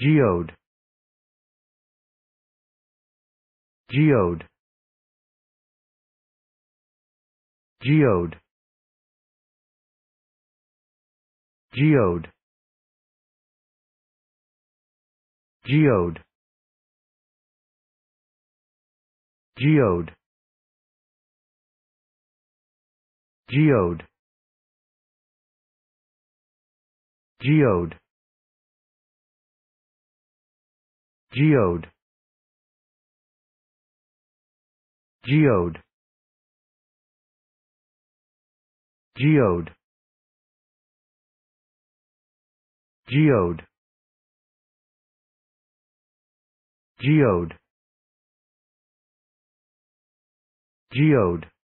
geode geode geode geode geode geode geode geode geode geode geode geode geode geode